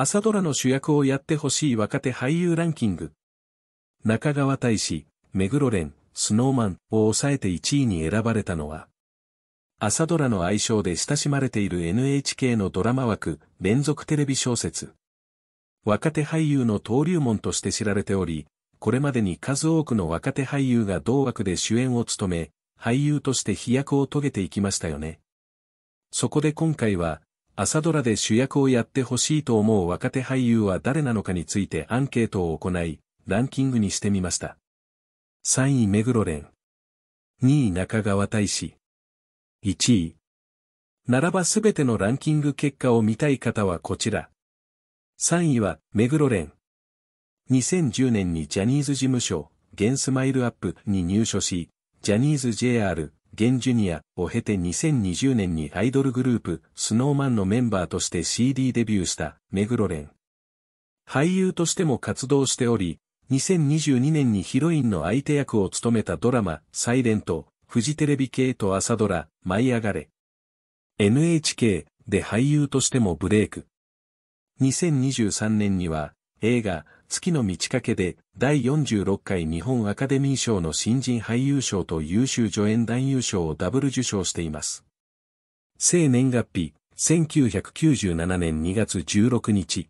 朝ドラの主役をやってほしい若手俳優ランキング。中川大志、目黒蓮、スノーマンを抑えて1位に選ばれたのは、朝ドラの愛称で親しまれている NHK のドラマ枠、連続テレビ小説。若手俳優の登竜門として知られており、これまでに数多くの若手俳優が同枠で主演を務め、俳優として飛躍を遂げていきましたよね。そこで今回は、朝ドラで主役をやってほしいと思う若手俳優は誰なのかについてアンケートを行い、ランキングにしてみました。3位目黒蓮。2位中川大志。1位。ならばすべてのランキング結果を見たい方はこちら。3位は、目黒蓮。2010年にジャニーズ事務所、ゲンスマイルアップに入所し、ジャニーズ JR、現ジュニアを経て2020年にアイドルグループ、スノーマンのメンバーとして CD デビューした、目黒ン。俳優としても活動しており、2022年にヒロインの相手役を務めたドラマ、サイレント、フジテレビ系と朝ドラ、舞い上がれ。NHK で俳優としてもブレイク。2023年には、映画、月の満ち欠けで、第46回日本アカデミー賞の新人俳優賞と優秀助演男優賞をダブル受賞しています。生年月日、1997年2月16日、